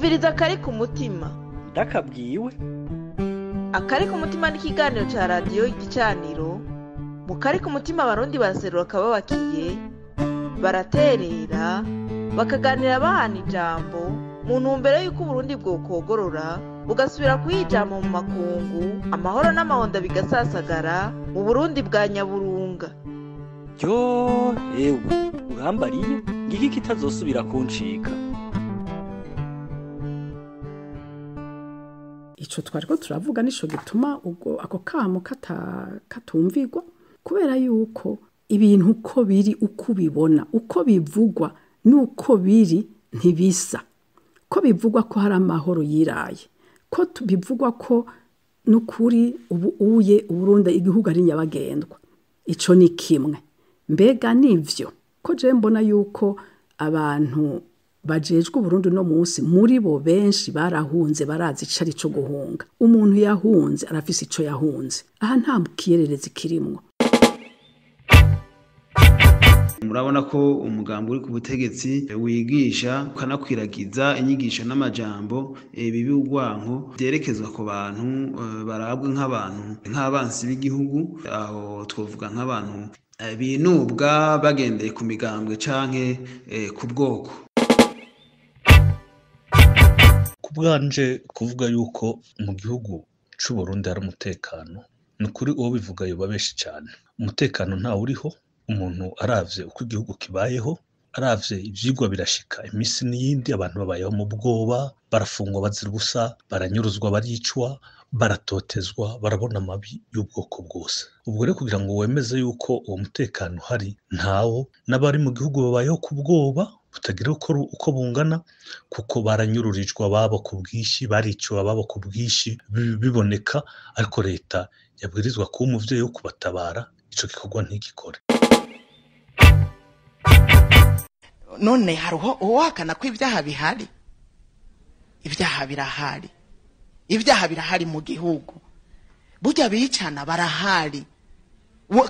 umviriza akari ku mutima ndakabwiwe akari ku mutima n'ikiganiro cya radiyo igicaniro mu kari ku mutima abarundi baraserura akababakiye baraterera bakaganira bahana ijambo mu ntumbero y'uko uburundi bwokogorora bugasubira kuyijama mu makungu amahoro n'amahonda bigasasagara mu burundi bwa nyaburunga ryo ewe urambariye ngiki kitazosubira kuncika icyo twariko turavuga nicyo gituma ubwo ako kamo katumvigwa kubera yuko ibintu uko biri uko ubibona uko bivugwa n'uko biri ntibisa ko bivugwa ko hari amahoro yiraye ko bivugwa ko n'ukuri ubu uye uburundi igihugu ari nyabagendwa icyo ni kimwe mbega nibyo ko mbona yuko abantu bajejwe Burundi no munsi muri bo benshi barahunze barazi ari co guhunga umuntu yahunze arafise ico yahunze aha nta kiyererezi kirimwo murabona ko umugambi uri ku butegetsi wigisha ukanakwiragiza inyigisho n'amajambo eh, bibi urwanko byerekezwa ku bantu eh, barabwe nk'abantu nk'abansi b'igihugu aho twavuga nk'abantu eh, binubwa bagendeye ku migambwe canke ku bwoko ku kuvuga yuko mu gihugu cy'u Burundi hari umutekano ni ukuri uwo bivuga yoba benshi cyane umutekano ntawe uriho umuntu aravye uko igihugu kibayeho aravye ibyigwa birashika iminsi n'iyindi abantu babayeho mu bwoba barafungwa bazira ubusa baranyuruzwa baricwa baratotezwa barabona amabi y'ubwoko bwose ubwo rero kugira ngo wemeze yuko uwo mutekano uhari ntawo n'abari mu gihugu babayeho ku bwoba butagira uko uko bungana kuko baranyururijwe ababo ku bwinshi bariciwe ababo ku bwinshi biboneka ariko leta yabwirizwa kuba umubyeyi wo kubatabara icyo gikorwa ntigikore none hari uwahakana ko ibyaha bihari ibyaha birahari ibyaha birahari mu gihugu burya biyicana barahari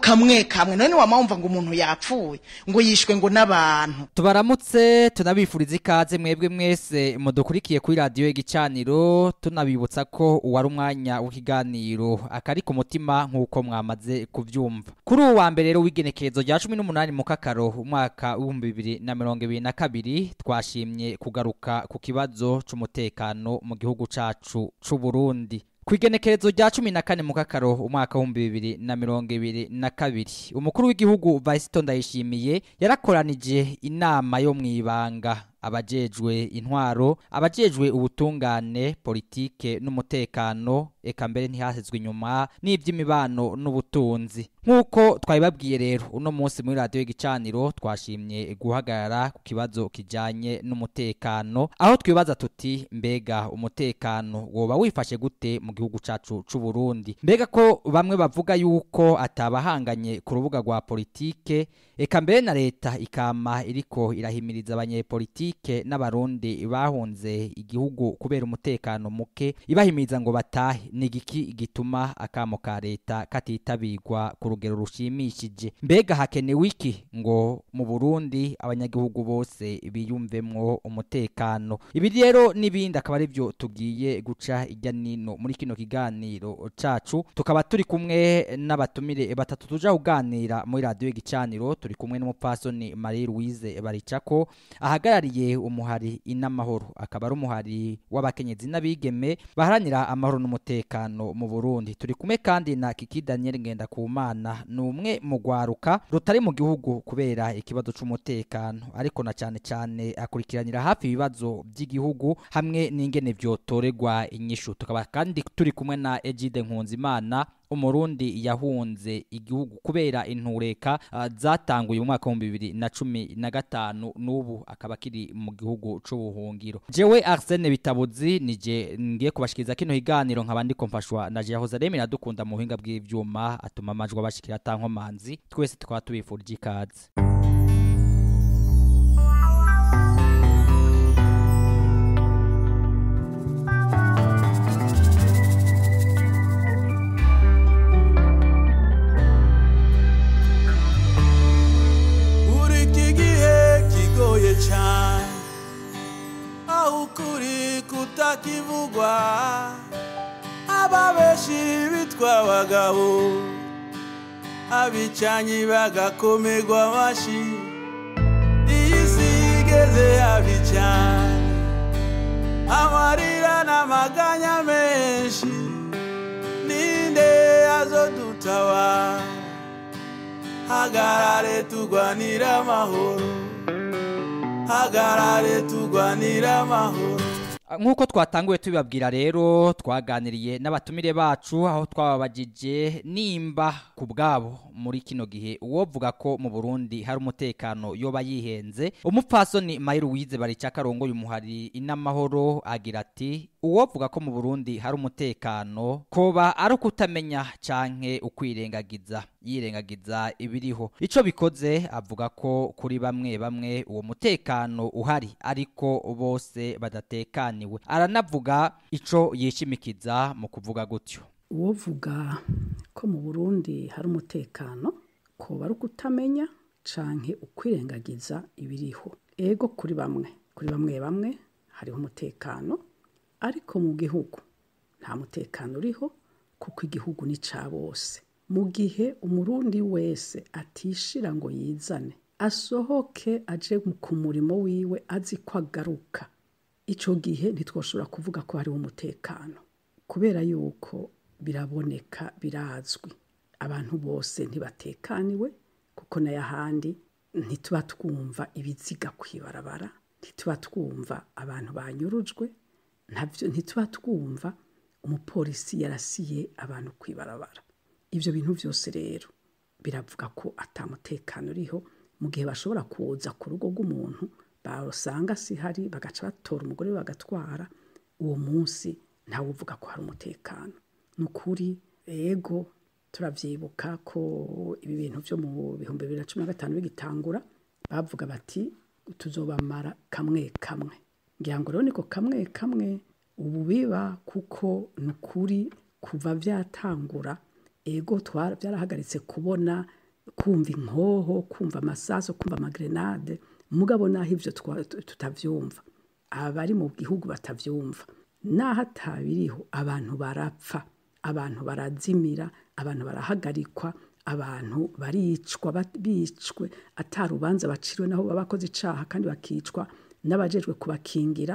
kamwe kamwe none wamwumva ngo umuntu yapfuye ngo yishwe ngo n'abantu tubaramutse tunabifuriza ikaze mwebwe mwese mudukurikiye kuri radiyo y'igicaniro tunabibutsa ko uwari umwanya w'ikiganiro akari ku mutima nk'uko mwamaze kubyumva kuri uwa mbere rero w'igenekerezo rya cumi n'umunani mu kakaro umwaka w'ibihumbi bibiri na mirongo ibiri na kabiri twashimye kugaruka ku kibazo cy'umutekano mu gihugu cyacu cy'u Burundi ku igenekerezo rya cumi na kane mu kakaro umwaka w'ibihumbi bibiri na mirongo ibiri na kabiri umukuru w'igihugu vasito yishimiye yarakoranije inama yo mu ibanga abajejwe intwaro abajejwe ubutungane politike n'umutekano eka mbere ntihasizwe inyuma n'iby'imibano n'ubutunzi nk'uko twabibabwiye rero uno munsi muri radiyo y'igicaniro twashimye guhagarara ku kibazo kijyanye n'umutekano aho twibaza tuti mbega umutekano woba wifashe gute mu gihugu cyacu cy'u Burundi mbega ko bamwe bavuga yuko atabahanganye ku rubuga rwa politike eka mbere na leta ikama iriko irahimiriza abanyepolitike Mozambique n'abarundi bahunze igihugu kubera umutekano muke ibahimiza ngo batahe ni igiki gituma akamo ka leta katitabirwa ku rugero rushimishije mbega hakenewe iki ngo mu Burundi abanyagihugu bose biyumvemo umutekano ibi rero n'ibindi akaba ari byo tugiye guca ijya nino muri kino kiganiro cacu tukaba turi kumwe n'abatumire batatu tuja uganira muri radio y'igicaniro turi kumwe n'umupasoni Marie Louise Baricako ahagarariye yabwiye umuhari inamahoro akaba ari umuhari w'abakenyezi n'abigeme baharanira amahoro n'umutekano mu Burundi turi kumwe kandi na Kiki Daniel mana ni umwe mu gwaruka rutari mu gihugu kubera ikibazo cy’umutekano ariko na cyane cyane akurikiranira hafi ibibazo by'igihugu hamwe n'ingene byotoregwa inyishu tukaba kandi turi kumwe na Egide Nkunzimana umurundi yahunze igihugu kubera intureka ah, zatanguye uyu mwaka wa bibiri na cumi na gatanu n'ubu akaba akiri mu gihugu cy'ubuhungiro jewe arsene bitabuzi nije ngiye kubashikiriza kino higaniro nkaba ndi komfashwa na jehoze remi nadukunda mu buhinga bw'ibyuma atuma amajwi abashikira atankomanzi twese tukaba tubifurije ikaze abagabo abicanyi bagakomerwa amashyi iyi si igeze habi amarira n'amaganya menshi ninde azodutabara hagarare tugwanira amahoro hagarare tugwanira amahoro Ah, nk'uko twatanguye tubibabwira rero twaganiriye n'abatumire bacu aho twababagije nimba ku bwabo muri kino gihe uwovuga ko mu burundi hari umutekano yoba yihenze umupfasoni mayiro wize bari cya karongo y'umuhari inamahoro agira ati uwovuga ko mu burundi hari umutekano koba ari ukutamenya canke ukwirengagiza yirengagiza ibiriho ico bikoze avuga ko kuri bamwe bamwe uwo mutekano uhari ariko bose badatekaniwe aranavuga ico yishimikiza mu kuvuga gutyo uwovuga ko mu burundi hari umutekano koba ari ukutamenya canke ukwirengagiza ibiriho ego kuri bamwe kuri bamwe bamwe hariho umutekano ariko mu gihugu nta mutekano uriho kuko igihugu ni cya bose mu gihe umurundi wese atishira ngo yizane asohoke aje ku murimo wiwe azi ko agaruka icyo gihe ntitwashobora kuvuga ko hariho umutekano kubera yuko biraboneka birazwi abantu bose ntibatekaniwe kuko nayo ahandi ntituba twumva ibiziga ku ibarabara ntituba twumva abantu banyurujwe ntabyo ntituba twumva umupolisi yarasiye abantu ku ibarabara ibyo bintu byose rero biravuga ko atamutekano uriho mu gihe bashobora kuza ku rugo rw'umuntu barusanga sihari bagaca batora umugore bagatwara uwo munsi ntawe uvuga ko hari umutekano ni ukuri yego turabyibuka ko ibi bintu byo mu bihumbi bibiri na cumi na gatanu bigitangura bavuga bati tuzobamara kamwe kamwe ngira ngo rero niko kamwe kamwe ubu biba kuko ni ukuri kuva byatangura ego byarahagaritse kubona kumva inkoho kumva amasaso kumva amagerenade mugabo naho ibyo tutabyumva abari mu gihugu batabyumva naho atabiriho abantu barapfa abantu barazimira abantu barahagarikwa abantu baricwa bicwe atarubanza baciriwe naho baba bakoze icyaha kandi bakicwa n'abajejwe kubakingira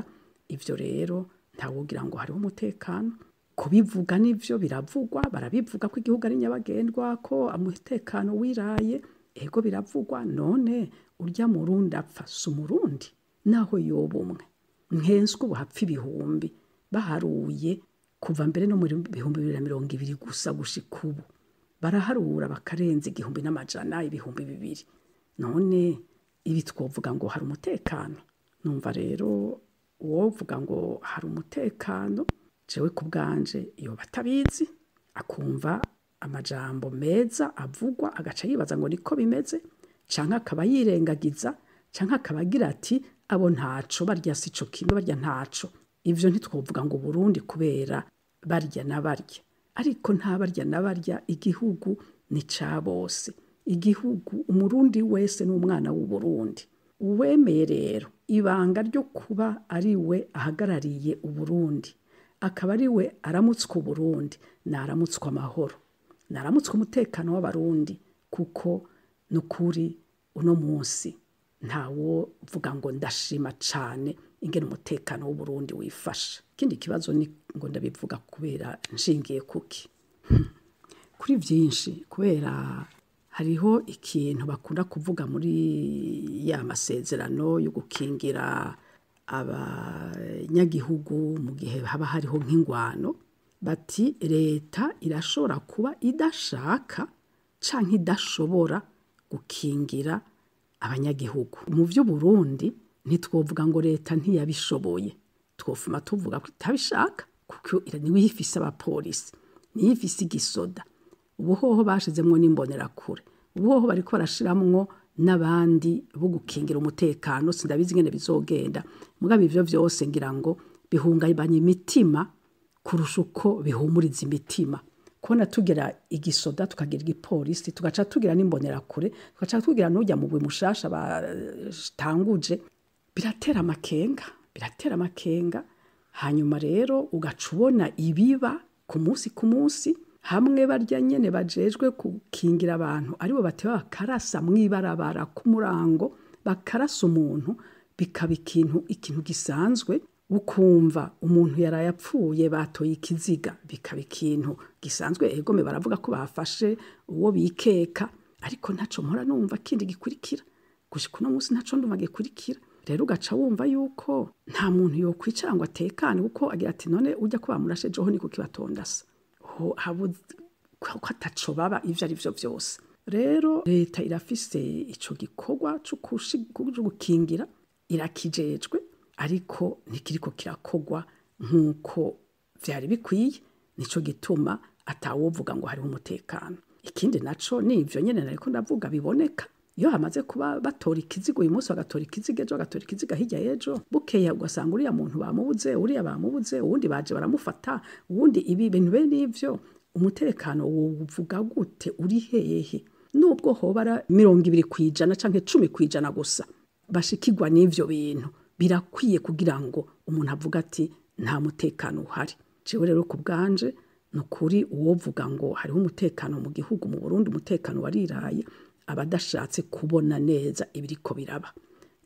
ibyo rero ntawugira ngo hariho umutekano kubivuga n'ibyo biravugwa barabivuga ko igihugu ari nyabagendwa ko umutekano wiraye ego biravugwa none urya murundi apfa si umurundi naho yoba umwe nkenzwe ubu hapfa ibihumbi baharuye kuva mbere no mu bihumbi bibiri na mirongo ibiri gusa gushika ubu baraharura bakarenza igihumbi n'amajana ibihumbi bibiri none ibi twavuga ngo hari umutekano numva rero uwovuga ngo hari umutekano jewe ku bwanje iyo batabizi akumva amajambo meza avugwa agaca yibaza ngo niko bimeze cyangwa akaba yirengagiza cyangwa akaba agira ati abo ntaco barya si cyo kimwe barya ntaco ibyo ntitwavuga ngo burundi kubera barya na barya ariko nta barya na barya igihugu ni cya bose igihugu umurundi wese ni umwana w'uburundi uwemeye rero ibanga ryo kuba ari we ahagarariye uburundi akaba ari we aramutswa uburundi naramutswa amahoro naramutswe umutekano w'abarundi kuko ni ukuri uno munsi ntawo ntawovuga ngo ndashima cyane ingena umutekano w'uburundi wifashe ikindi kibazo ni ngo ndabivuga kubera nshingiye kuki hmm. kuri byinshi kubera hariho ikintu bakunda kuvuga muri ya masezerano yo gukingira abanyagihugu mu gihe haba hariho nk'ingwano bati leta irashobora kuba idashaka cyangwa idashobora gukingira abanyagihugu mu by'uburundi ntitwovuga ngo leta ntiyabishoboye twofuma tuvuga ko itabishaka kuko niba ifise abapolisi niba ifise igisoda ubu bashizemo n'imbonerakure ubu hoho bari barashyiramo n'abandi bo gukingira umutekano sindabizi ingene bizogenda mugabo ibyo byose ngira ngo bihungabanya imitima kurusha uko bihumuriza imitima kubona tugira igisoda tukagira igipolisi tugaca tugira n'imbonerakure tugaca tugira n'ujya mu mushasha batanguje biratera amakenga biratera amakenga hanyuma rero ugaca ubona ibiba ku munsi ku munsi hamwe barya nyine bajejwe gukingira abantu aribo bateba bakarasa mw'ibarabara k'umurango bakarasa umuntu bikaba ikintu ikintu gisanzwe ukumva umuntu yaraye yapfuye batoye ikiziga bikaba ikintu gisanzwe egome baravuga ko bafashe uwo bikeka ariko ntacyo mpora numva kindi gikurikira gushika uno munsi ntacyo ndumva gikurikira rero ugaca wumva yuko nta muntu yokwicara ngo atekane kuko agira ati none ujya ko bamurashe joho niko kibatondasa ko baba ibyo ari byo byose rero leta irafise icyo gikorwa cyo gukingira irakijejwe ariko ko kirakogwa nk'uko byari bikwiye nicyo gituma atawovuga ngo hariho umutekano ikindi nacyo ni ibyo nyine nariko ndavuga biboneka iyo hamaze kuba batora ikizigo uyu munsi bagatora ikiziga ejo bagatora ikiziga hirya y'ejo bukeya ugasanga uriya muntu bamubuze uriya bamubuze ubundi baje baramufata ubundi ibi bintu bene ibyo umutekano wuvuga gute uri hehe nubwo hobara mirongo ibiri ku ijana cyangwa icumi ku ijana gusa bashikirwa n'ibyo bintu birakwiye kugira ngo umuntu avuge ati nta mutekano uhari jewe rero ku bwanje ni ukuri uwovuga ngo hariho umutekano mu gihugu mu burundi umutekano wariraye abadashatse kubona neza ibiriko biraba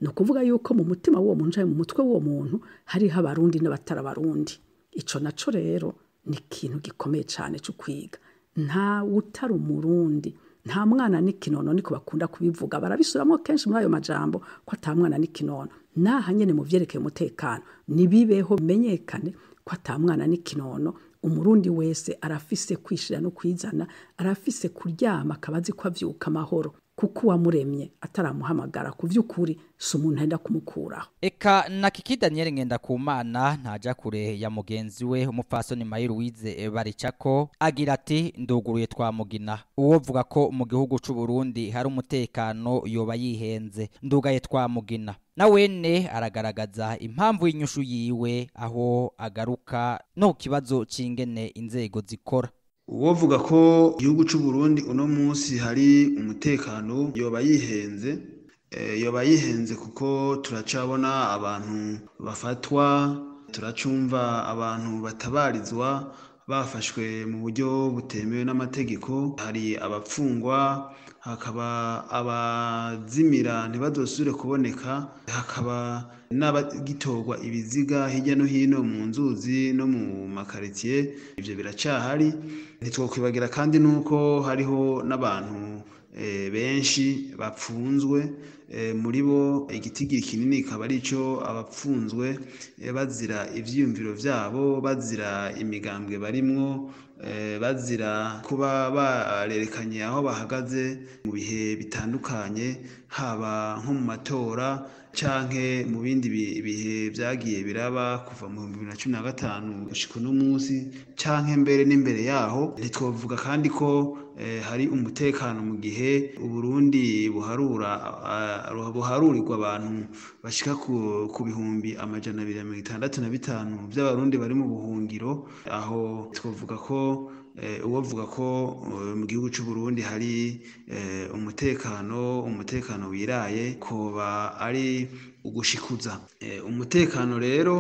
ni ukuvuga yuko mu mutima w'uwo muntu mu mutwe w'uwo muntu hariho abarundi n'abatarabarundi icyo nacyo rero ni ikintu gikomeye cyane cyo kwiga nta utari umurundi nta mwana n'ikinono niko bakunda kubivuga barabisubiramo kenshi muri ayo majambo ko atamwana n'ikinono naha nyine mu byerekeye umutekano nibibeho bimenyekane ko atamwana n'ikinono umurundi wese arafise kwishira no kwizana arafise kuryama akabazi ko avyuka amahoro kuko uwamuremye ataramuhamagara ku by'ukuri si umuntu wenda kumukuraho eka na kiki daniel ngendakumana ntajya kure ya mugenzi we umupfasoni mayiri wize baricako agira ati nduguruye twamugina uwo avuga ko mu gihugu cy'u Burundi hari umutekano yoba yihenze ndugaye twamugina na wene aragaragaza impamvu y'inyushu yiwe aho agaruka no ku kibazo cy'ingene inzego zikora uwovuga ko igihugu cy'u Burundi uno munsi hari umutekano yoba yihenze eh, yoba yihenze kuko turacabona abantu bafatwa turacumva abantu batabarizwa bafashwe mu buryo butemewe n'amategeko hari abapfungwa hakaba abazimira ntibadosure kuboneka hakaba n'abagitorwa ibiziga hirya no hino mu nzuzi no mu makaritsiye ibyo biracyahari ntitwakwibagira kandi n'uko hariho n'abantu eh, benshi bapfunzwe eh, muri bo igitigiri kinini ikaba ari cyo abapfunzwe eh, bazira ibyiyumviro byabo bazira imigambwe barimo Eh, bazira kuba barerekanye aho bahagaze mu bihe bitandukanye haba nko mu matora cyangwa mu bindi bihe byagiye biraba kuva mu bihumbi bibiri na cumi na gatanu gushyika uno cyangwa mbere n'imbere yaho ntitwavuga kandi ko Eh, hari umutekano mu gihe uburundi buharura ah, buharurirwa abantu bashika ku bihumbi amajana abiri na mirongo itandatu na bitanu by'abarundi bari mu buhungiro aho twavuga ko Eh, uwo ko eh, mu gihugu cy'u Burundi hari eh, umutekano umutekano wiraye koba ari ugushikuza umutekano rero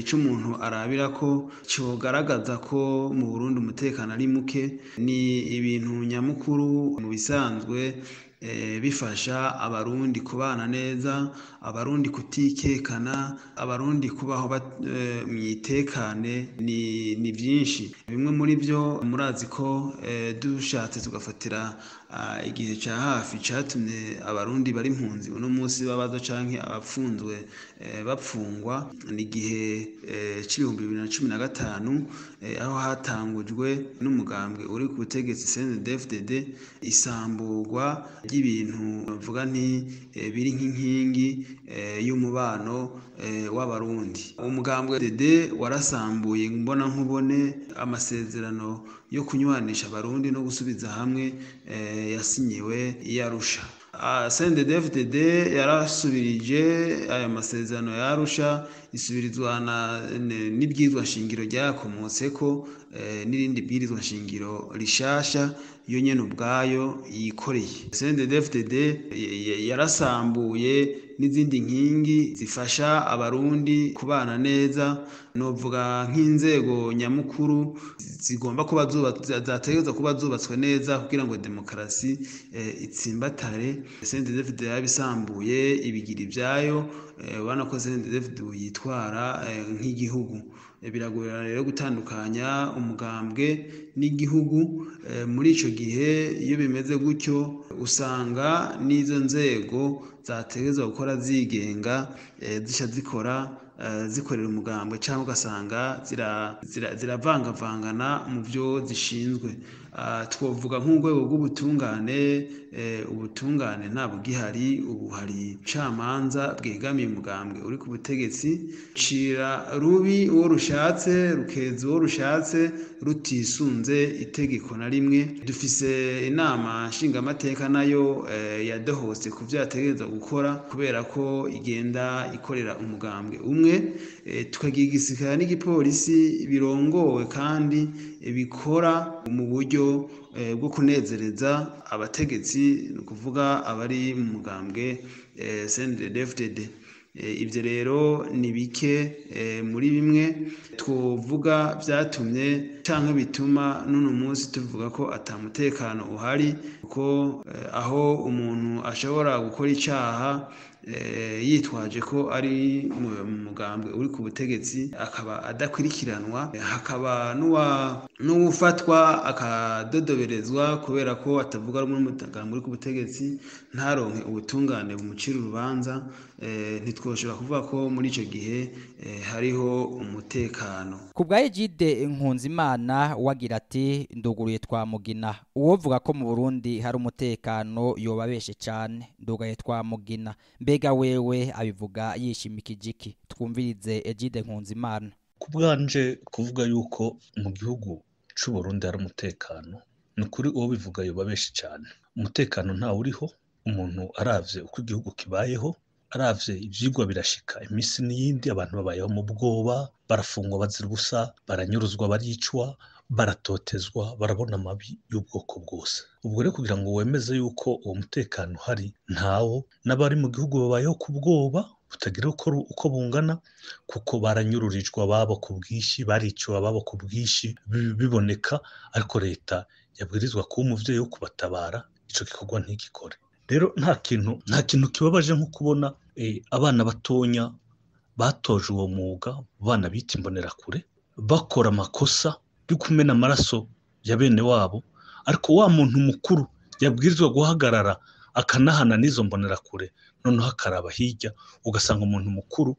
icyo umuntu arabira ko cyogaragaza ko mu Burundi umutekano ari muke ni ibintu nyamukuru mu bisanzwe Eh, bifasha abarundi kubana neza abarundi kutikekana abarundi kubaho eh, mu itekane ni byinshi bimwe muri byo murazi ko eh, dushatse tugafatira Ah, igihe cya hafi cyatumye abarundi bari impunzi uno munsi babaza cyangwa abapfunzwe eh, bapfungwa ni igihe eh, cy'ibihumbi bibiri na cumi na gatanu eh, aho hatangujwe n'umugambwe uri ku butegetsi cndfdd isamburwa ry'ibintu bavuga ni biri nk'inkingi y'umubano w'abarundi umugambwe dede warasambuye mbona nkubone amasezerano yo kunywanisha abarundi no gusubiza hamwe eh, yasinyiwe yarusha ah, sende dvdd yarasubirije aya masezerano yarusha isubirizwa n'ibwirizwa shingiro ryakomotse ko eh, n'irindi bwirizwa nshingiro rishasha yo nyine ubwayo yikoreye sende dvdd yarasambuye n'izindi nkingi zifasha abarundi kubana neza novuga nk'inzego nyamukuru zigomba kuba zategereza kuba zubatswe neza kugira ngo demokarasi eh, itsimbatare sentedefide yaba isambuye ibigira ibyayo ubona eh, ko sentedefide yitwara eh, nk'igihugu Eh, biragorana rero gutandukanya umugambwe n'igihugu eh, muri icyo gihe iyo bimeze gutyo usanga n'izo nzego zategerezwa gukora zigenga eh, zishya zikora zikorera umugambwe cyangwa ugasanga ziravangavangana mu byo zishinzwe ah, twavuga nk'urwego rw'ubutungane Eh, ubutungane ntabwo bwihari ubu hari ibicamanza bwegamiye umugambwe uri ku butegetsi cira rubi uwo rushatse rukeza uwo rushatse rutisunze itegeko na rimwe dufise inama nshingamateka nayo eh, yadohotse ku byo yategereza gukora kubera ko igenda ikorera umugambwe umwe eh, tukagira igisirikare n'igipolisi birongowe kandi bikora mu buryo Eh, bwo kunezereza abategetsi ni ukuvuga abari mu mugambwe eh, sendedefudede eh, ibyo rero ni bike muri bimwe tuvuga byatumye cyangwa bituma n'uno munsi tuvuga ko atamutekano uhari kuko aho umuntu ashobora gukora icyaha Eh, yitwaje ko ari mugambwe uri ku butegetsi akaba adakurikiranwa eh, hakaba n'uwufatwa akadodoberezwa kubera ko atavuga rumwe n'umugambwe uri ku butegetsi ntaronke ubutungane bumucira urubanza eh, ntitwoshobora kuvuga ko muri icyo gihe hariho umutekano ku bwa egide nkunzimana wagira ati nduguruye twa mugina uwo ko mu burundi hari umutekano yobabeshe cyane ndugaye twa mugina mbega wewe abivuga yishimika ikijiki twumvirize egide nkunzimana ku bwanje kuvuga yuko mu gihugu cy'u Burundi hari umutekano ni ukuri uwo bivuga yoba benshi cyane umutekano ntawe uriho umuntu aravye uko igihugu kibayeho aravye ibyigwa birashika iminsi n'iyindi abantu babayeho mu bwoba barafungwa bazira ubusa baranyuruzwa baricwa baratotezwa barabona amabi y'ubwoko bwose ubwo rero kugira ngo wemeze yuko uwo mutekano uhari ntawo n'abari mu gihugu babayeho ku bwoba butagira uko bungana kuko baranyururijwe ababo ku bwinshi bariciwe ababo ku bwinshi biboneka ariko leta yabwirizwa kuba umubyeyi wo kubatabara icyo gikorwa ntigikore rero nta kintu nta kintu kibabaje nko kubona e, abana batonya batoje uwo mwuga bana bita imbonerakure bakora amakosa yo kumena amaraso ya bene wabo ariko wa muntu mukuru yabwirizwa guhagarara akanahana n'izo mbonerakure noneho akaraba hirya ugasanga umuntu mukuru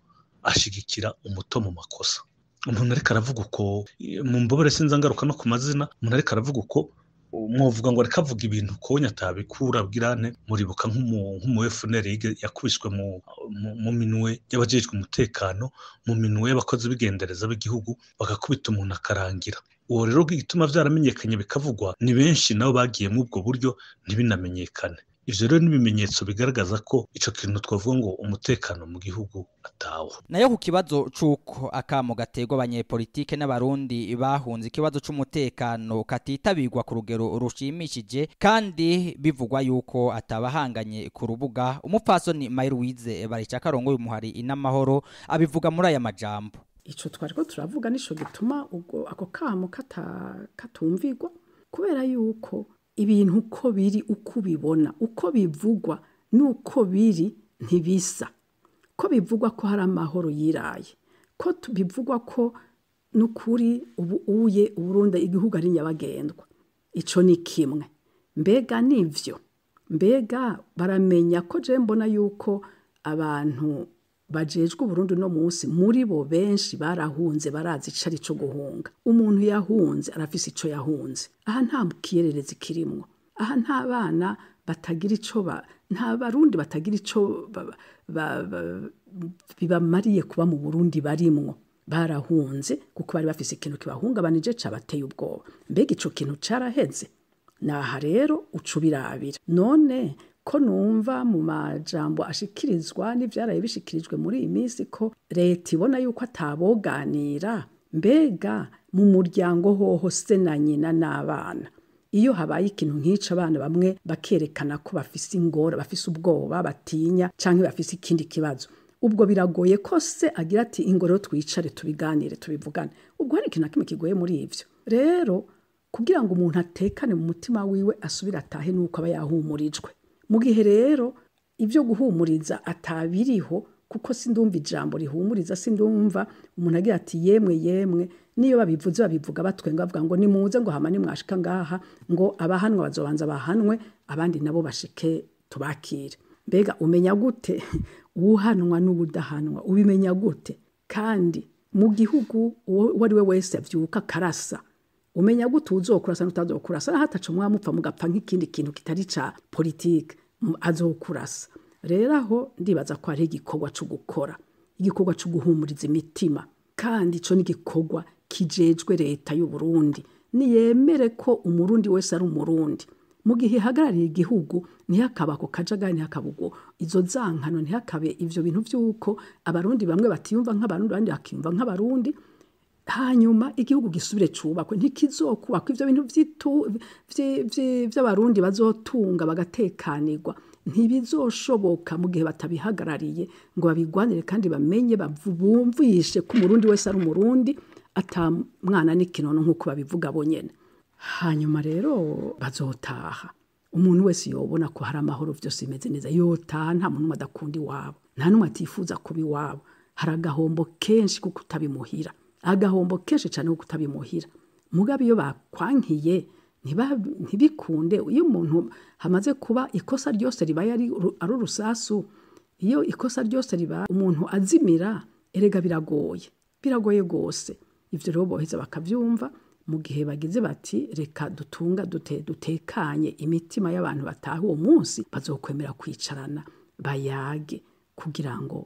ashyigikira umuto mu makosa umuntu ariko aravuga uko mu mbabare sinzi ngaruka no ku mazina umuntu ariko aravuga uko mwavuga ngo reka avuga ibintu konya atabikura abwirane muribuka nk'umuwefuneri yakubiswe mu minwe y'abajejwe umutekano mu minwe y'abakozi b'igendereza b'igihugu bagakubita umuntu akarangira uwo rero gituma byaramenyekanye bikavugwa ni benshi nabo bagiye muri ubwo buryo ntibinamenyekane ibyo rero ni ibimenyetso bigaragaza ko icyo kintu twavuga ngo umutekano mu gihugu atawo nayo ku kibazo cy'uko akamo gaterwa abanyepolitike n'abarundi bahunze ikibazo cy'umutekano katitabirwa ku rugero rushimishije kandi bivugwa yuko atabahanganye ku rubuga umupfasoni mayiruwize barica karongo y'umuhari inamahoro abivuga muri aya majambo icyo twari ko turavuga nicyo gituma ubwo ako kamo katumvirwa kubera yuko ibintu uko biri uko ubibona uko bivugwa n'uko biri ntibisa ko bivugwa ko hari amahoro yiraye ko bivugwa ko n'ukuri ubu uye uburunda igihugu ari nyabagendwa icyo ni kimwe mbega nibyo mbega baramenya ko mbona yuko abantu bajejwe Burundi no munsi muri bo benshi barahunze barazi ari cyo guhunga umuntu yahunze arafise ico yahunze aha nta kiyererezi kirimwo aha nta bana batagira ico ba nta barundi batagira ico bibamariye kuba mu Burundi barimwo barahunze kuko bari bafise ikintu kibahungabanije cabateye ubwoba mbega ico kintu caraheze naha rero uca none ko numva mu majambo ashikirizwa n'ivyaraye bishikirijwe muri iyi minsi ko leta ibona yuko ataboganira mbega mu muryango hoho se na nyina n'abana iyo habaye ikintu nk'ico abana bamwe bakerekana ko bafise ingora bafise ubwoba batinya cyangwa bafise ikindi kibazo ubwo biragoye ko se agira ati ingoro twicare tubiganire tubivugane ubwo hari ikintu na kimwe kigoye muri ibyo rero kugira ngo umuntu atekane mu mutima wiwe asubire atahe nuko aba yahumurijwe mu gihe rero ibyo guhumuriza atabiriho kuko sindumva ijambo rihumuriza sindumva umuntu agira ati yemwe yemwe niyo babivuze babivuga batwenga bavuga ngo nimuze ngo hamane mwashika ngaha ngo abahanwa bazobanza bahanwe abandi nabo bashike tubakire mbega umenya gute uwuhanwa n'ubudahanwa ubimenya gute kandi mu gihugu uwo ari we wese abyuka karasa umenya gute uwuzokura asa n'utazokurasa n'aho ataca umwamupfa mugapfa nk'ikindi kintu kitari cya politiki. azokurasa rero aho ndibaza ko ari igikorwa cyo gukora igikorwa cyo guhumuriza imitima kandi icyo ni igikorwa kijejwe leta y’u Burundi niyemere ko umurundi wese ari umurundi mu gihe ihagarariye igihugu ntihakabe ako kajagari ntihakabe ubwo izo nzankano ntihakabe ibyo bintu by'uko abarundi bamwe batiyumva nk'abarundi abandi bakiyumva nk'abarundi hanyuma igihugu gisubire cyubakwe ntikizokubakwa ibyo bintu by'abarundi bazotunga bagatekanirwa ntibizoshoboka mu gihe batabihagarariye ngo babigwanire kandi bamenye bumvishe ko umurundi wese ari umurundi atamwana n'ikinono nk'uko babivuga bonyine hanyuma rero bazotaha umuntu wese yobona ko hari amahoro byose bimeze neza yotaha nta muntu umwe adakunda iwabo nta n'umwe atifuza kuba iwabo hari agahombo kenshi kuko utabimuhira agahombo kenshi cyane ko kutabimuhira mugabe iyo bakwankiye ntibikunde iyo umuntu hamaze kuba ikosa ryose ribaye ari urusasu iyo ikosa ryose riba umuntu azimira erega biragoye biragoye rwose ibyo rero boheza bakabyumva mu gihe bagize bati reka dutunga dutekanye imitima y'abantu bataha uwo munsi bazokwemera kwicarana bayage kugira ngo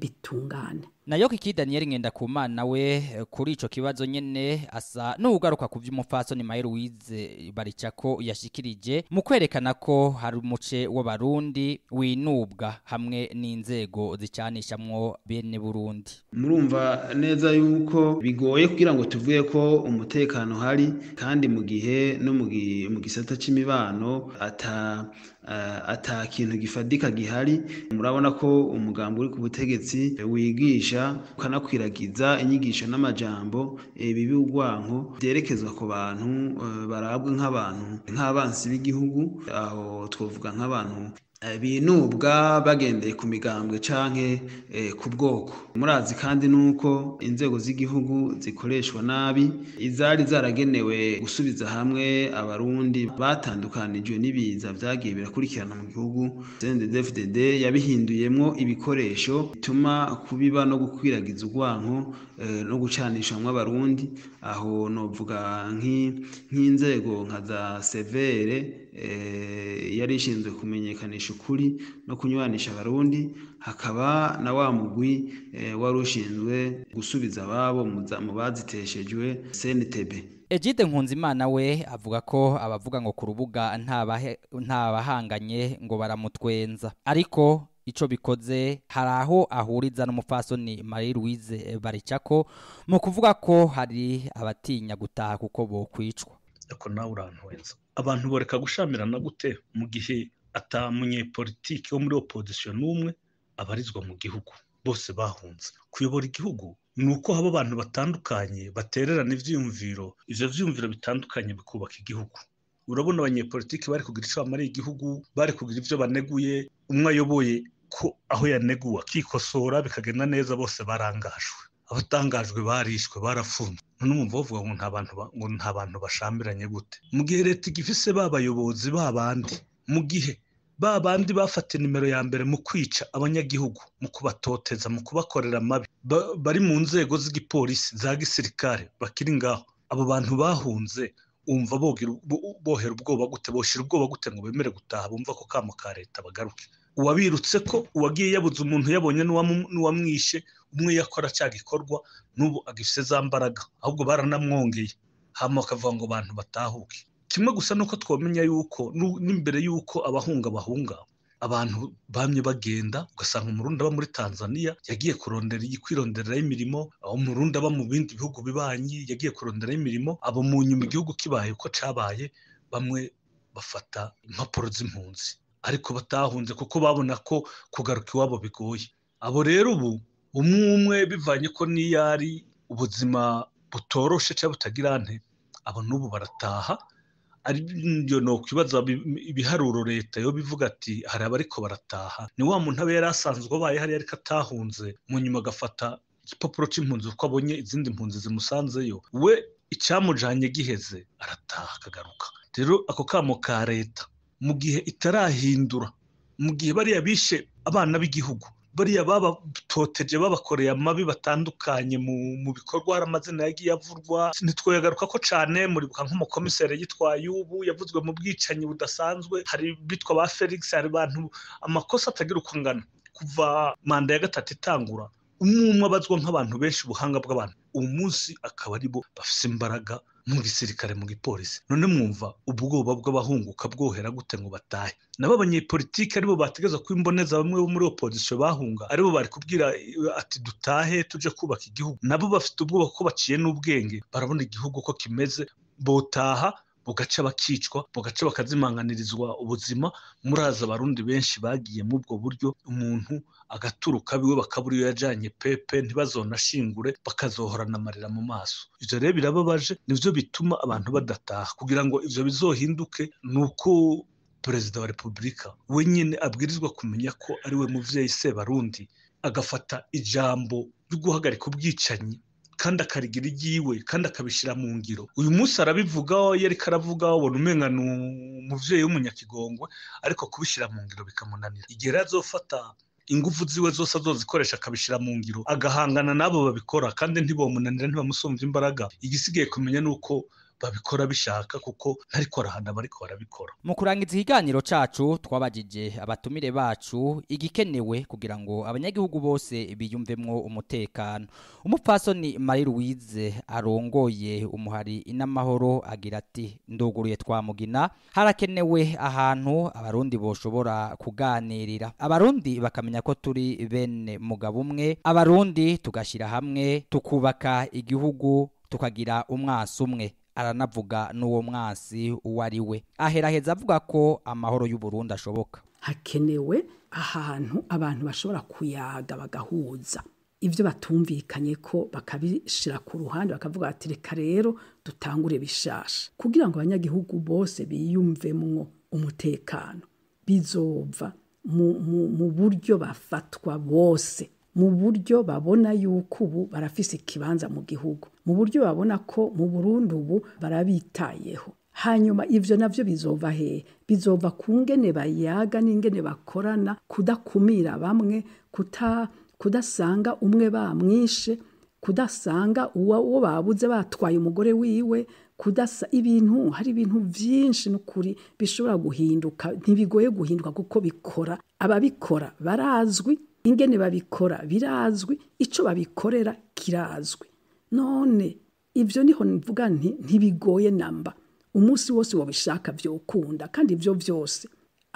bitungane nayo kiki eh, ku mana we kuri icyo kibazo nyine asa n'ugaruka ku vy'umupfasoni Maire Louise Baricako yashyikirije mu kwerekana ko hari umuce w'abarundi winubwa hamwe n'inzego zicanishamwo bene Burundi murumva neza yuko bigoye kugira ngo tuvuye ko umutekano hari kandi mu gihe no mu gisata cy’imibano ata Eh, ata kintu gifatika gihari murabona ko umugambi uri ku butegetsi wigisha ukanakwiragiza inyigisho n'amajambo eh, bibi urwanko byerekezwa ku bantu eh, barabwe nk'abantu nk'abansi b'igihugu aho twavuga nk'abantu Eh, binubwa bagendeye ku migambwe canke eh, ku bwoko murazi kandi nuko inzego z'igihugu zikoreshwa nabi izari zaragenewe gusubiza hamwe abarundi batandukanijwe n'ibiza vyagiye birakurikirana mu gihugu CNDD-FDD yabihinduyemwo ibikoresho bituma kubiba no gukwiragiza urwanko eh, no gucanishamwo abarundi aho novuga nk'inzego nka za severe yari ishinzwe kumenyekanisha ukuri no kunyuranisha abarundi hakaba na wa mugwi eh, wari ushinzwe gusubiza ababo mu baziteshejwe senitebe Egide Nkunzimana we avuga ko abavuga ngo ku rubuga nta bahanganye ngo baramutwenza ariko icyo bikoze hari aho ahuriza n'umupfasoni Marie Louise Baricako mu kuvuga ko hari abatinya gutaha kuko bo kwicwa nawe urantwenza abantu bareka gushyamirana gute mu gihe atamunye politiki wo muri opozisiyo n'umwe abarizwa mu gihugu bose bahunze kuyobora igihugu ni uko haba abantu batandukanye batererana ibyiyumviro ibyo byiyumviro bitandukanye bikubaka igihugu urabona abanyepolitiki bari kugira icyo bamariye igihugu bari kugira ibyo baneguye umwe ayoboye ko aho yaneguwe akikosora bikagenda neza bose barangajwe abatangajwe barishwe barafumye n'umva bavuga ngo nta bantu bashambiranye gute mu gihe leta igifise babayobozi bandi mu gihe ba bandi bafata nimero ya mbere mu kwica abanyagihugu mu kubatoteza mu kubakorera amabi bari mu nzego z'igipolisi za gisirikare bakiri ngaho abo bantu bahunze umva bohera ubwoba gute boshyira ubwoba gute ngo bemere gutaha bumva ko kamo ka leta bagaruke uwabirutse ko uwagiye yabuze umuntu yabonye n'uwamwishe umwe yakora cya gikorwa n'ubu agifite za mbaraga ahubwo baranamwongeye hano bakavuga ngo abantu batahuke kimwe gusa nuko twamenya yuko n'imbere y'uko abahunga bahunga abantu bamye bagenda ugasanga umurundi aba muri tanzania yagiye kurondera kwironderaho imirimo umurundi aba mu bindi bihugu bibanyi yagiye kuronderaho imirimo abo mu nyuma igihugu kibaye uko cyabaye bamwe bafata impapuro z'impunzi ariko batahunze kuko babona ko kugaruka iwabo bigoye abo rero ubu umwe umwe bivanye ko n'iyo ari ubuzima butoroshe cyangwa butagira nte abo n'ubu barataha ariyo ni ukwibaza ibiharuro leta yo bivuga ati hari abariko barataha ni wa muntu aba yari asanzwe abaye hari ariko atahunze mu nyuma agafata igipapuro cy'impunzi kuko abonye izindi mpunzi zimusanzeyo we icyamujanye giheze arataha akagaruka rero ako kamo ka leta mu gihe itarahindura mu gihe bariya bishe abana b'igihugu bariya babatoteje babakoreye amabi batandukanye mu bikorwa hari amazina yagiye avurwa ntitwoyagaruka ko cyane muribuka nk'umukomiseri yitwaye ubu yavuzwe mu bwicanyi budasanzwe hari bitwa ba felix hari abantu amakosa atagira uko angana kuva manda ya gatatu itangura umwe umwe abazwa nk'abantu benshi ubuhanga bw'abantu uwo munsi akaba aribo bafite imbaraga mu gisirikare mu gipolisi none mwumva ubwoba bw'abahunguka bwohera gute ngo batahe nabo abanyepolitiki aribo bategereza ko imboneza bamwe bo muri opozisiyo bahunga aribo bari kubwira eh, ati dutahe tujye kubaka igihugu nabo bafite ubwoba ko baciye n'ubwenge barabona igihugu uko kimeze botaha bugaca bakicwa bugaca bakazimanganirizwa ubuzima muraza abarundi benshi bagiye muri ubwo buryo umuntu agaturuka biwe bakabura iyo yajyanye pepe ntibazonashingure bakazohorana amarira mu maso ibyo rero birababaje nibyo bituma abantu badataha kugira ngo ibyo bizohinduke ni uko perezida wa repubulika wenyine abwirizwa kumenya ko ari we mubyeyi se barundi agafata ijambo ryo guhagarika ubwicanyi kandi akarigira iryiwe kandi akabishyira mu ngiro uyu munsi arabivugaho yari karavuga ubona umenya ni umubyeyi w'umunyakigongwe ariko kubishyira mu ngiro bikamunanira igihe azofata ingufu ziwe zose azozikoresha akabishyira mu ngiro agahangana n'abo babikora kandi ntibomunanira ntibamusumbya imbaraga igisigaye kumenya ni uko babikora bishaka kuko ntari korahana bariko barabikora mu kurangiza ikiganiro cyacu twabagije abatumire bacu igikenewe kugira ngo abanyagihugu bose biyumvemwo umutekano umupfasoni Marie Louise arongoye umuhari n’amahoro agira ati ndoguruye twamugina harakenewe ahantu abarundi boshobora kuganirira abarundi bakamenya ko turi bene mugabo umwe abarundi tugashyira hamwe tukubaka igihugu tukagira umwaso umwe aranavuga n'uwo mwasi uwo ari we aheraheza avuga ko amahoro y'u ashoboka hakenewe ahantu abantu bashobora kuyaga bagahuza ibyo batumvikanye ko bakabishyira ku ruhande bakavuga bati reka rero dutangure bishasha kugira ngo abanyagihugu bose biyumvemo umutekano bizova mu buryo bafatwa bose mu buryo babona yuko ubu barafise ikibanza mu gihugu mu buryo babona ko mu Burundi ubu barabitayeho hanyuma ivyo navyo bizova hehe bizova ku ngene bayaga n'ingene bakorana kudakumira bamwe kuta kudasanga umwe bamwishe kudasanga uwo babuze batwaye umugore wiwe kudasa ibintu hari ibintu byinshi n'ukuri bishobora guhinduka ntibigoye guhinduka kuko bikora ababikora barazwi ingene babikora birazwi icyo babikorera kirazwi none ibyo niho mvuga nti ntibigoye namba umunsi wose wabishaka byokunda kandi ibyo byose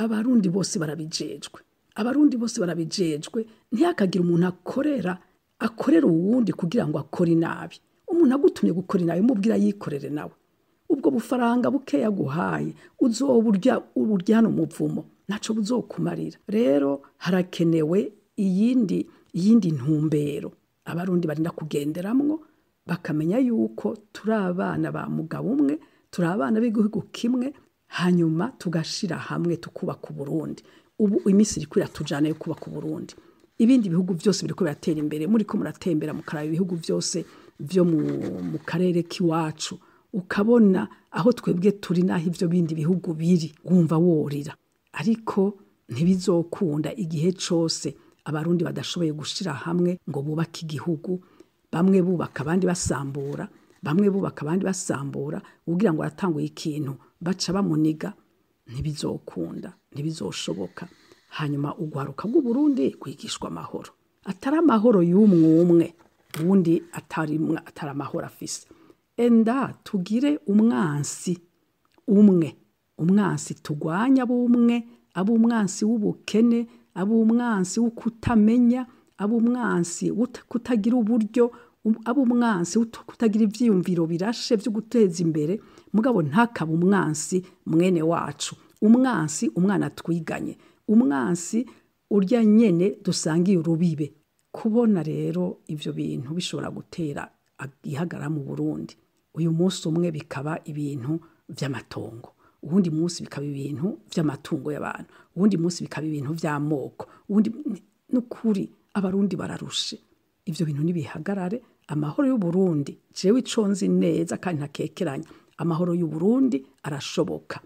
abarundi bose barabijejwe abarundi bose barabijejwe ntihakagire umuntu akorera akorera uwundi kugira ngo akore inabi umuntu agutumye gukora inabi umubwira yikorere nawe ubwo bufaranga bukeya aguhaye uzoburya uburya hano umuvumo ntacyo buzokumarira rero harakenewe iyindi iyindi ntumbero abarundi barinda kugenderamwo bakamenya yuko turi abana ba mugabo umwe turi abana b'igihugu kimwe hanyuma tugashira hamwe tukubaka uburundi ubu iminsi iri kwiratujyana yo kubaka uburundi ibindi bihugu byose biri biratera imbere muri ko muratembera mukaraba ibihugu byose byo mu karere k'iwacu ukabona aho twebwe turi n'aho ibyo bindi bihugu biri wumva worira ariko ntibizokunda igihe cyose abarundi badashoboye gushira hamwe ngo bubake igihugu bamwe bubaka abandi basambura bamwe bubaka abandi basambura ubwira ngo aratanguye ikintu baca bamuniga ntibizokunda ntibizoshoboka hanyuma ugwaruka bw'uburundi kwigishwa amahoro atari amahoro y'umwe umwe ubundi atari amahoro afise enda tugire umwansi umwe umwansi tugwanya ab'umwe ab'umwansi w'ubukene ab'umwansi wo kutamenya ab'umwansi kutagira uburyo um, ab'umwansi kutagira ibyiyumviro birashe byo guteza imbere mugabo ntakaba umwansi mwene wacu umwansi umwana twiganye umwansi urya nyene dusangiye urubibe kubona rero ibyo bintu bishobora gutera ihagara mu burundi uyu munsi umwe bikaba ibintu by'amatongo ubundi munsi bikaba ibintu by'amatungo y'abantu uwundi munsi bikaba ibintu by'amoko ubundi n'ukuri abarundi bararushe ibyo bintu ntibihagarare amahoro y'uburundi jewe iconzi neza kandi ntakekeranya amahoro y'uburundi arashoboka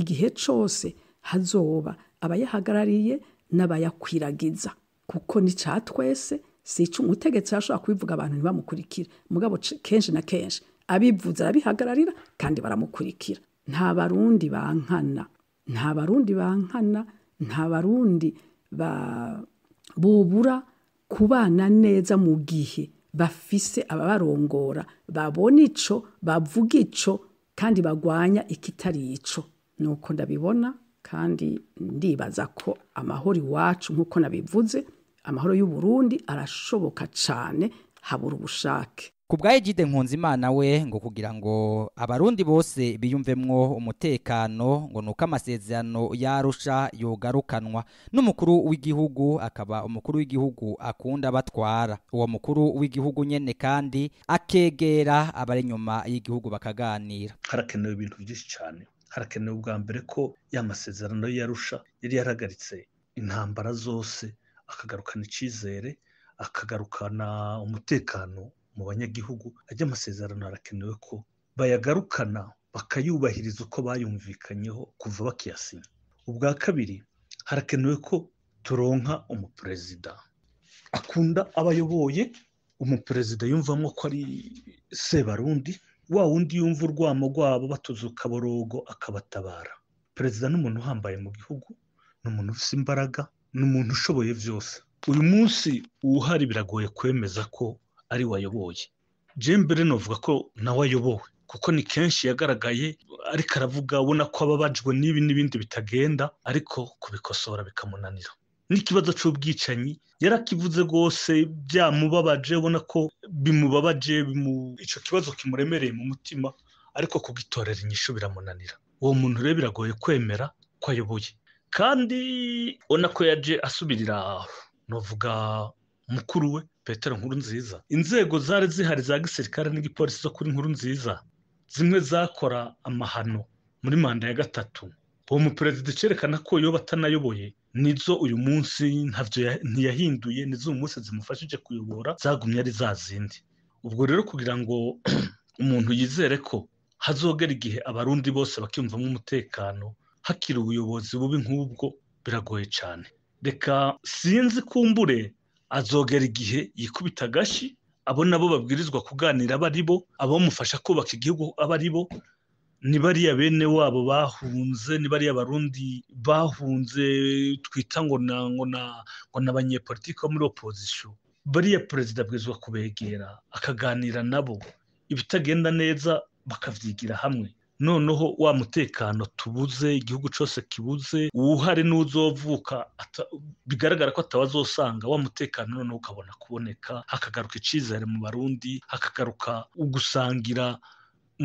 igihe cyose hazoba abayahagarariye n'abayakwiragiza kuko ni cya twese si umutegetsi ashobora kubivuga abantu ntibamukurikire mugabo kenshi na kenshi abivuze arabihagararira kandi baramukurikira nta barundi bankana nta barundi bankana nta barundi bubura kubana neza mu gihe bafise ababarongora babona icyo bavuga icyo kandi bagwanya ikitari ico nuko ndabibona kandi ndibaza ko amahoro iwacu nk'uko nabivuze amahoro y'uburundi arashoboka cyane habura ubushake ku bwa Egide Nkunzimana we ngo kugira ngo abarundi bose biyumvemwo umutekano ngo nuko amasezerano yarusha yogarukanwa n'umukuru w'igihugu akaba umukuru w'igihugu akunda batwara uwo mukuru w'igihugu nyene kandi akegera abari inyuma y'igihugu bakaganira harakenewe ibintu byinshi cyane harakenewe ubwa mbere ko ya masezerano yarusha yari yarahagaritse intambara zose akagarukana icyizere akagarukana umutekano mu banyagihugu ajya amasezerano harakenewe ko bayagarukana bakayubahiriza uko bayumvikanyeho kuva bakiyasinya ubwa kabiri harakenewe ko turonka umuperezida akunda abayoboye umuperezida yumvamo ko ari sebarundi wa wundi yumva urwamo rwabo batuzuka borogo akabatabara perezida ni umuntu uhambaye mu gihugu ni umuntu ufite imbaraga ni umuntu ushoboye byose uyu munsi uwuhari biragoye kwemeza ko ari we wayoboye jane avuga ko nawe ayobowe kuko ni kenshi yagaragaye ariko aravuga abona ko ababajwe n'ibi n'ibindi bitagenda ariko kubikosora bikamunanira n'ikibazo cy'ubwicanyi yarakivuze rwose byamubabaje abona ko bimubabaje icyo kibazo kimuremereye mu mutima ariko kugitorera inyishu biramunanira uwo muntu rero biragoye kwemera ko ayoboye kandi ubona ko yaje asubirira navuga mukuru we petero nkuru nziza inzego zari zihari za gisirikare n'igipolisi zo kuri nkuru nziza zimwe zakora amahano muri manda ya gatatu uwo muperezida ukerekana ko iyo batanayoboye nizo uyu munsi ntabyo ntiyahinduye nizo uyu munsi zimufashije kuyobora zagumye ari za zindi ubwo rero kugira ngo umuntu yizere ko hazogera igihe abarundi bose bakiyumvamo umutekano hakiri ubuyobozi bubi nk'ubwo biragoye cyane reka sinzi kumbure azogera igihe yikubita agashyi abo nabo babwirizwa kuganira aba ari bo abamufasha kubaka igihugu aba bo nibariya bene wabo bahunze nibariya bariya barundi bahunze twita ngo na ngo na bo muri opozisiyo bariya perezida abwirizwa kubegera akaganira nabo ibitagenda neza bakabyigira hamwe noneho wa mutekano tubuze igihugu cyose kibuze uwuhari n'uzovuka bigaragara ko atawazosanga wa mutekano noneho ukabona kuboneka hakagaruka icyizere mu barundi hakagaruka ugusangira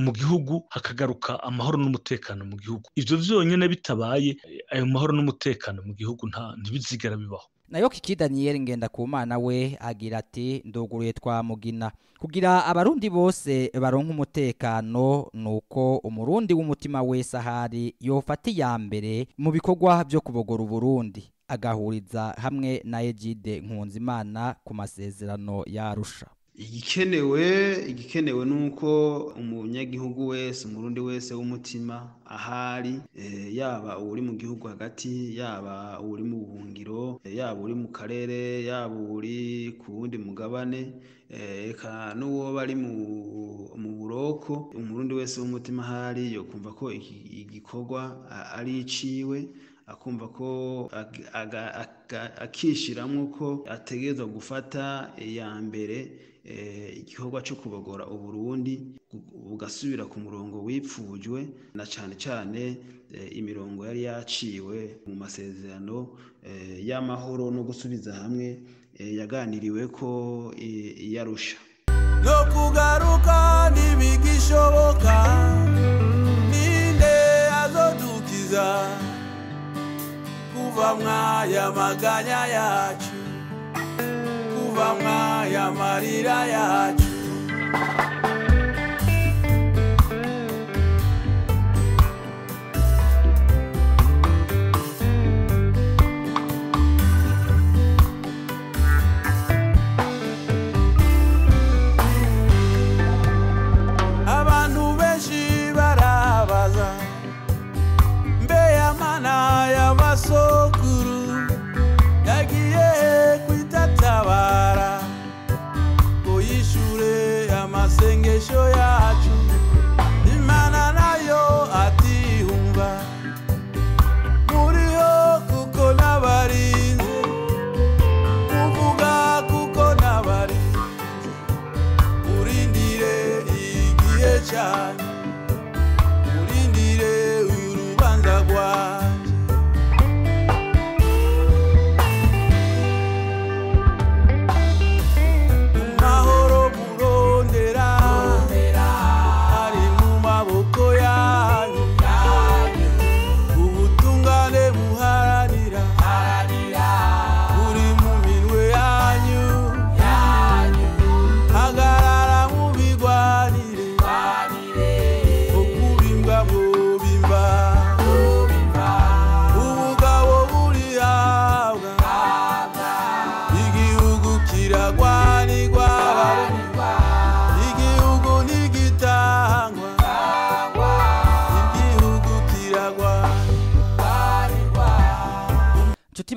mu gihugu hakagaruka amahoro n'umutekano mu gihugu ibyo byonyine bitabaye ayo mahoro n'umutekano mu gihugu nta ntibizigara bibaho nayo kiki Daniel Ngendakumana we agira ati ndoguruye twa mugina kugira abarundi bose baronka umutekano nuko umurundi w'umutima wese ahari yofata iya mbere mu bikorwa byo kubogora uburundi agahuriza hamwe na Egide Nkunzimana ku masezerano yarusha igikenewe igikenewe ni uko umunyagihugu wese umurundi wese w'umutima ahari eh, yaba uri mu gihugu hagati yaba uri mu buhungiro eh, yaba uri mu karere yaba uri ku wundi mugabane reka eh, n'uwo bari mu buroko umurundi wese w'umutima ahari yo kumva ko igikorwa ari iciwe akumva ko akishyiramo ko ategereza gufata iya mbere eh, igikorwa cyo kubagora u Burundi bugasubira ku murongo wipfujwe na cyane cyane eh, imirongo yari yaciwe mu masezerano eh, y'amahoro no gusubiza hamwe yaganiriwe ko yarusha no kugaruka ntibigishoboka ninde azodukiza kuva mwayamaganya yacu kuva mwayamarira yacu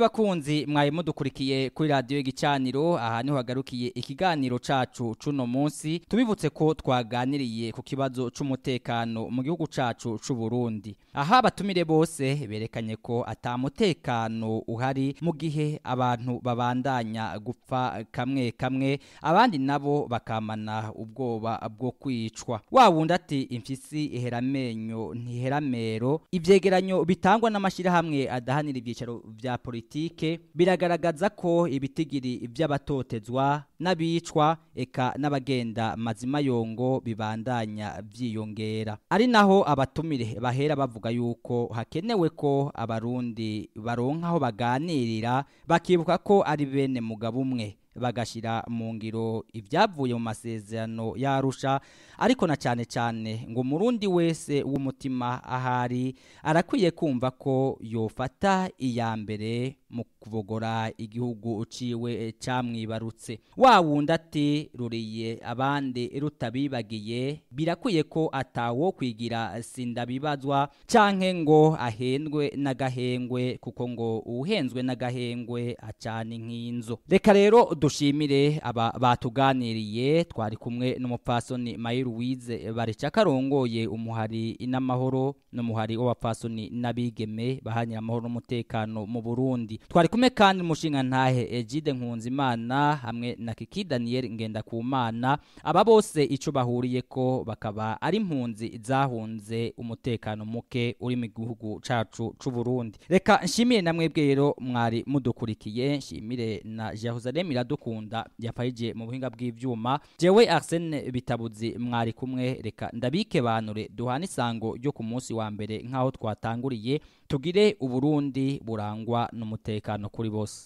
bakunzi mwari mudukurikiye kuri radio y'igicaniro aha niho hagarukiye ikiganiro cyacu cy'uno munsi tubibutse ko twaganiriye ku kibazo cy'umutekano mu gihugu cyacu cy'u Burundi aha abatumire bose berekanye ko atamutekano uhari mu gihe abantu babandanya gupfa kamwe kamwe abandi nabo bakamana ubwoba bwo kwicwa wa wundi ati imfisi ihera amenyo ntiheramero ibyegeranyo bitangwa n'amashyirahamwe adahanira ibyicaro bya politiki politike biragaragaza ko ibitigiri by'abatotezwa n'abicwa eka n'abagenda mazima yongo bibandanya byiyongera ari naho abatumire bahera bavuga yuko hakenewe ko abarundi baronka aho baganirira bakibuka ko ari bene mugabo umwe bagashyira mu ngiro ibyavuye mu masezerano yarusha ariko na cyane cyane ngo umurundi wese w'umutima ahari arakwiye kumva ko yofata iya mbere mu kubogora igihugu uciwe cyamwibarutse wa wundi ati ruriye abandi rutabibagiye birakwiye ko atawo kwigira sindabibazwa cyangwa ngo ahendwe n'agahengwe kuko ngo uhenzwe n'agahengwe acana nk’inzu reka rero dushimire aba batuganiriye twari kumwe n'umupfasoni Mayiruwize bareca karongoye umuhari n'amahoro n'umuhari w'abapfasoni n'abigeme bahanyira amahoro n'umutekano mu Burundi twari kumwe kandi mushinga ntahe Egide Nkunzimana hamwe na Kiki Daniel ku mana aba bose icyo bahuriye ko bakaba ari impunzi zahunze umutekano muke uri mu gihugu cacu cyu Burundi reka nshimire namwe bwero mwari mudukurikiye nshimire na Jerusalem dukunda yapayije mu buhinga bw'ibyuma jewe Arsene bitabuzi mwari kumwe reka ndabike banure duhana isango ryo ku munsi wa mbere nkaho twatanguriye tugire uburundi burangwa n'umutekano kuri bose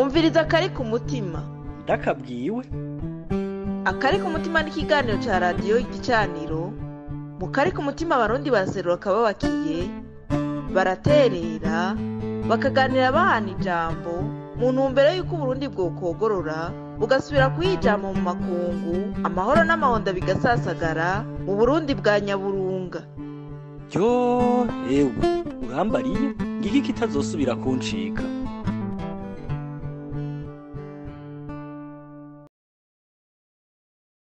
umviriza akari ku mutima ndakabwiwe akari ku mutima ikiganiro cya radiyo y'igicaniro mu kari ku mutima abarundi baraseruka babakiye baraterera bakaganira bahana ijambo mu ntumbero y'uko uburundi bwokogorora bugasubira kuyijyama mu makungu amahoro n'amahonda bigasasagara mu burundi bwa nyaburunga ryohewe urambariye ngiki kitazosubira kuncika